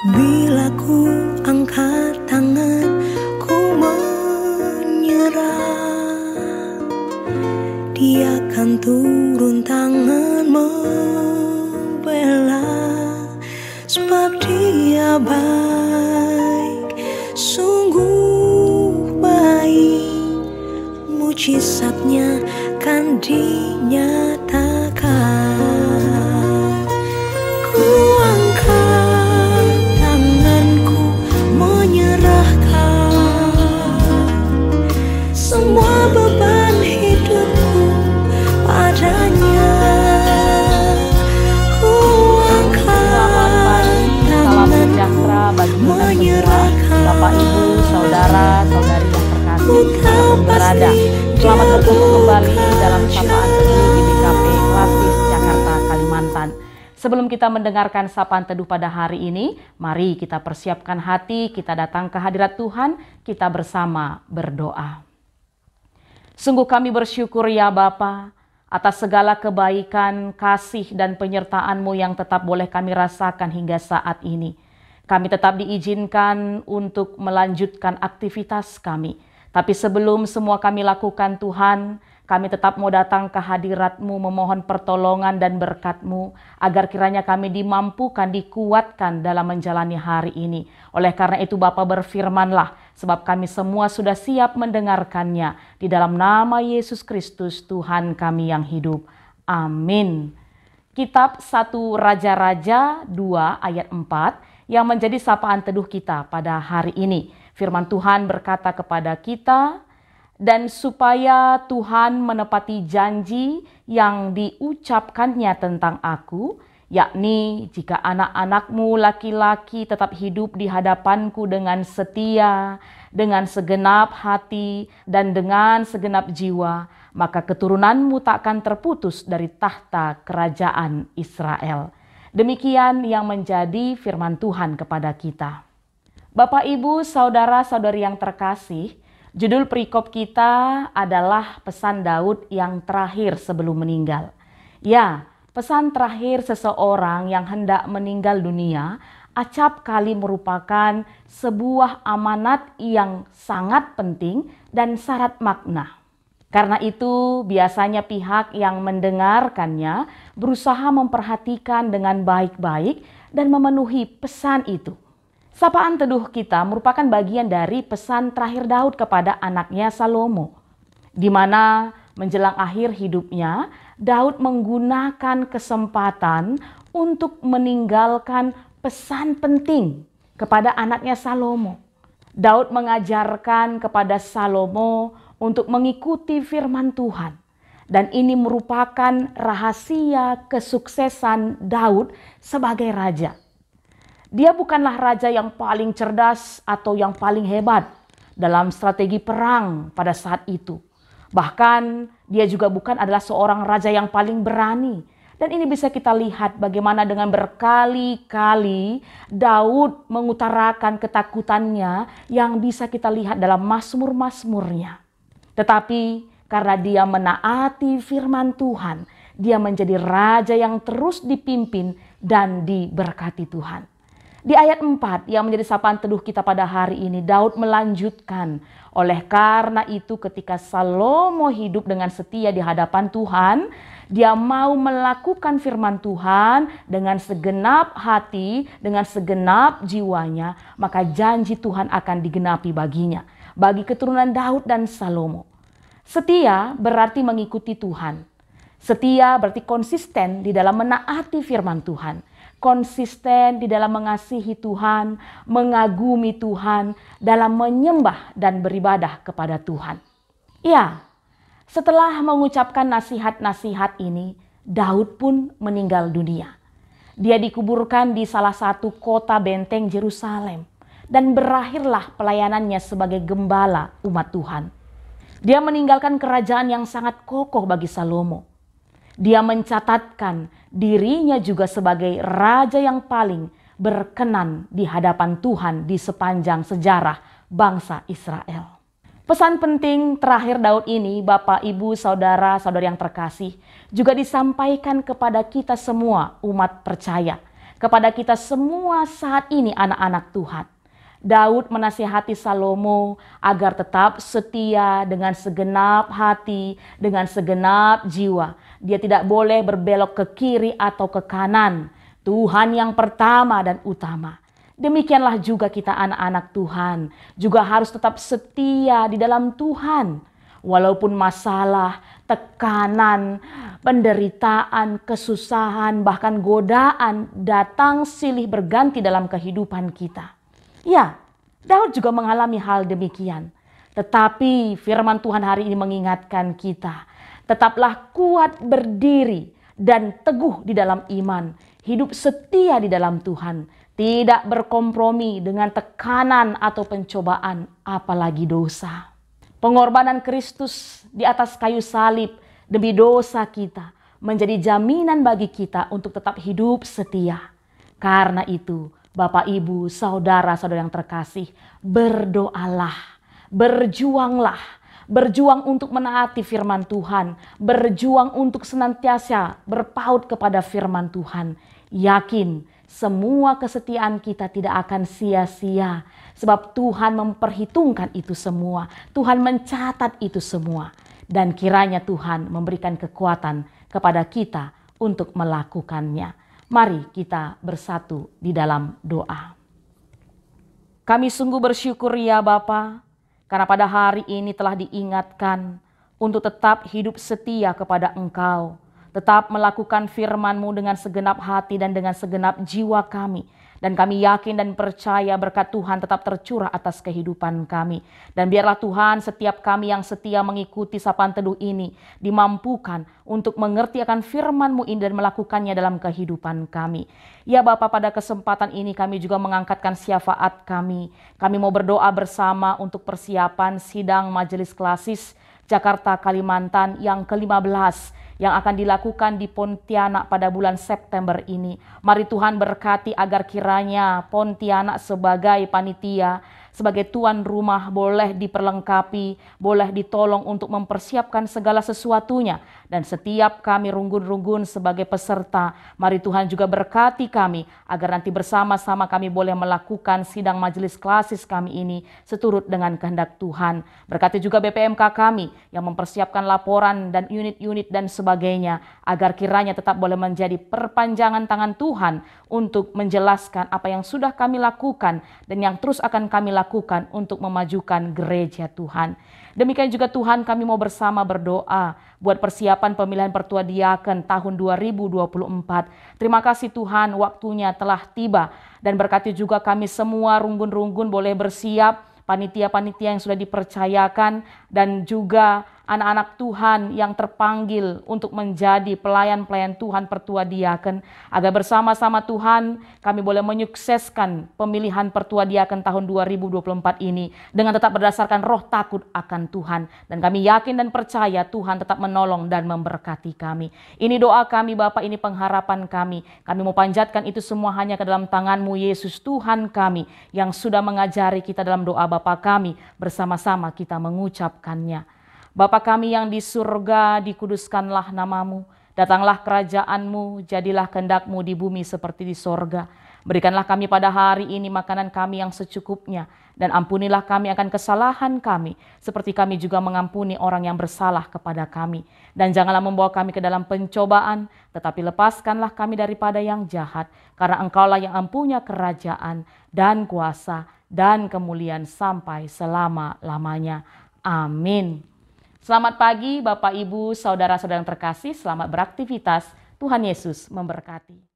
Bila ku angkat tangan ku menyerah Dia akan turun tangan membela Sebab dia baik, sungguh baik Mujizatnya kan dinyatakan Selamat bertemu kembali dalam Sapaan Teduh di BKP Klasis, Jakarta, Kalimantan. Sebelum kita mendengarkan Sapaan Teduh pada hari ini, mari kita persiapkan hati, kita datang ke hadirat Tuhan, kita bersama berdoa. Sungguh kami bersyukur ya Bapa atas segala kebaikan, kasih, dan penyertaan-Mu yang tetap boleh kami rasakan hingga saat ini. Kami tetap diizinkan untuk melanjutkan aktivitas kami tapi sebelum semua kami lakukan Tuhan, kami tetap mau datang ke hadiratMu memohon pertolongan dan berkatMu agar kiranya kami dimampukan, dikuatkan dalam menjalani hari ini. Oleh karena itu Bapa berfirmanlah, sebab kami semua sudah siap mendengarkannya di dalam nama Yesus Kristus Tuhan kami yang hidup. Amin. Kitab 1 Raja-Raja 2 ayat 4 yang menjadi sapaan teduh kita pada hari ini. Firman Tuhan berkata kepada kita, dan supaya Tuhan menepati janji yang diucapkannya tentang aku, yakni jika anak-anakmu laki-laki tetap hidup di hadapanku dengan setia, dengan segenap hati, dan dengan segenap jiwa, maka keturunanmu takkan terputus dari tahta kerajaan Israel. Demikian yang menjadi firman Tuhan kepada kita. Bapak, Ibu, Saudara-saudari yang terkasih, judul perikop kita adalah pesan Daud yang terakhir sebelum meninggal. Ya, pesan terakhir seseorang yang hendak meninggal dunia acap kali merupakan sebuah amanat yang sangat penting dan syarat makna. Karena itu, biasanya pihak yang mendengarkannya berusaha memperhatikan dengan baik-baik dan memenuhi pesan itu. Sapaan teduh kita merupakan bagian dari pesan terakhir Daud kepada anaknya Salomo, di mana menjelang akhir hidupnya, Daud menggunakan kesempatan untuk meninggalkan pesan penting kepada anaknya Salomo. Daud mengajarkan kepada Salomo untuk mengikuti firman Tuhan dan ini merupakan rahasia kesuksesan Daud sebagai raja. Dia bukanlah raja yang paling cerdas atau yang paling hebat dalam strategi perang pada saat itu. Bahkan dia juga bukan adalah seorang raja yang paling berani. Dan ini bisa kita lihat bagaimana dengan berkali-kali Daud mengutarakan ketakutannya yang bisa kita lihat dalam masmur-masmurnya. Tetapi karena dia menaati firman Tuhan, dia menjadi raja yang terus dipimpin dan diberkati Tuhan. Di ayat 4 yang menjadi sapaan teduh kita pada hari ini, Daud melanjutkan, oleh karena itu ketika Salomo hidup dengan setia di hadapan Tuhan, dia mau melakukan firman Tuhan dengan segenap hati, dengan segenap jiwanya, maka janji Tuhan akan digenapi baginya, bagi keturunan Daud dan Salomo. Setia berarti mengikuti Tuhan. Setia berarti konsisten di dalam menaati firman Tuhan, konsisten di dalam mengasihi Tuhan, mengagumi Tuhan, dalam menyembah dan beribadah kepada Tuhan. Ya, setelah mengucapkan nasihat-nasihat ini, Daud pun meninggal dunia. Dia dikuburkan di salah satu kota benteng Jerusalem dan berakhirlah pelayanannya sebagai gembala umat Tuhan. Dia meninggalkan kerajaan yang sangat kokoh bagi Salomo dia mencatatkan dirinya juga sebagai raja yang paling berkenan di hadapan Tuhan di sepanjang sejarah bangsa Israel. Pesan penting terakhir Daud ini, Bapak, Ibu, Saudara, Saudari yang terkasih, juga disampaikan kepada kita semua umat percaya, kepada kita semua saat ini anak-anak Tuhan. Daud menasihati Salomo agar tetap setia dengan segenap hati, dengan segenap jiwa, dia tidak boleh berbelok ke kiri atau ke kanan. Tuhan yang pertama dan utama. Demikianlah juga kita anak-anak Tuhan, juga harus tetap setia di dalam Tuhan. Walaupun masalah, tekanan, penderitaan, kesusahan, bahkan godaan datang silih berganti dalam kehidupan kita. Ya, Daud juga mengalami hal demikian. Tetapi firman Tuhan hari ini mengingatkan kita Tetaplah kuat berdiri dan teguh di dalam iman, hidup setia di dalam Tuhan, tidak berkompromi dengan tekanan atau pencobaan, apalagi dosa. Pengorbanan Kristus di atas kayu salib demi dosa kita menjadi jaminan bagi kita untuk tetap hidup setia. Karena itu, Bapak, Ibu, saudara, saudara yang terkasih, berdoalah, berjuanglah berjuang untuk menaati firman Tuhan, berjuang untuk senantiasa berpaut kepada firman Tuhan. Yakin semua kesetiaan kita tidak akan sia-sia sebab Tuhan memperhitungkan itu semua. Tuhan mencatat itu semua dan kiranya Tuhan memberikan kekuatan kepada kita untuk melakukannya. Mari kita bersatu di dalam doa. Kami sungguh bersyukur ya Bapak. Karena pada hari ini telah diingatkan untuk tetap hidup setia kepada Engkau, tetap melakukan firman-Mu dengan segenap hati dan dengan segenap jiwa kami, dan kami yakin dan percaya berkat Tuhan tetap tercurah atas kehidupan kami. Dan biarlah Tuhan setiap kami yang setia mengikuti sapan teduh ini dimampukan untuk mengerti akan firman-Mu ini dan melakukannya dalam kehidupan kami. Ya Bapa pada kesempatan ini kami juga mengangkatkan syafaat kami. Kami mau berdoa bersama untuk persiapan sidang majelis klasis Jakarta Kalimantan yang ke-15 yang akan dilakukan di Pontianak pada bulan September ini. Mari Tuhan berkati agar kiranya Pontianak sebagai panitia sebagai tuan rumah boleh diperlengkapi, boleh ditolong untuk mempersiapkan segala sesuatunya. Dan setiap kami runggun-runggun sebagai peserta, mari Tuhan juga berkati kami agar nanti bersama-sama kami boleh melakukan sidang majelis klasis kami ini seturut dengan kehendak Tuhan. Berkati juga BPMK kami yang mempersiapkan laporan dan unit-unit dan sebagainya agar kiranya tetap boleh menjadi perpanjangan tangan Tuhan untuk menjelaskan apa yang sudah kami lakukan dan yang terus akan kami lakukan lakukan untuk memajukan gereja Tuhan. Demikian juga Tuhan kami mau bersama berdoa buat persiapan pemilihan pertua diaken tahun 2024. Terima kasih Tuhan waktunya telah tiba dan berkati juga kami semua runggun-runggun boleh bersiap panitia-panitia yang sudah dipercayakan dan juga anak-anak Tuhan yang terpanggil untuk menjadi pelayan-pelayan Tuhan pertua diaken agar bersama-sama Tuhan kami boleh menyukseskan pemilihan pertua diaken tahun 2024 ini dengan tetap berdasarkan roh takut akan Tuhan dan kami yakin dan percaya Tuhan tetap menolong dan memberkati kami. Ini doa kami Bapak, ini pengharapan kami. Kami mau panjatkan itu semua hanya ke dalam tanganmu Yesus Tuhan kami yang sudah mengajari kita dalam doa Bapa kami bersama-sama kita mengucapkannya. Bapa kami yang di surga, dikuduskanlah namamu. Datanglah kerajaanmu, jadilah kehendakmu di bumi seperti di sorga. Berikanlah kami pada hari ini makanan kami yang secukupnya, dan ampunilah kami akan kesalahan kami, seperti kami juga mengampuni orang yang bersalah kepada kami. Dan janganlah membawa kami ke dalam pencobaan, tetapi lepaskanlah kami daripada yang jahat, karena engkaulah yang Ampunya kerajaan dan kuasa dan kemuliaan sampai selama-lamanya. Amin. Selamat pagi Bapak Ibu, saudara-saudara yang terkasih, selamat beraktivitas. Tuhan Yesus memberkati.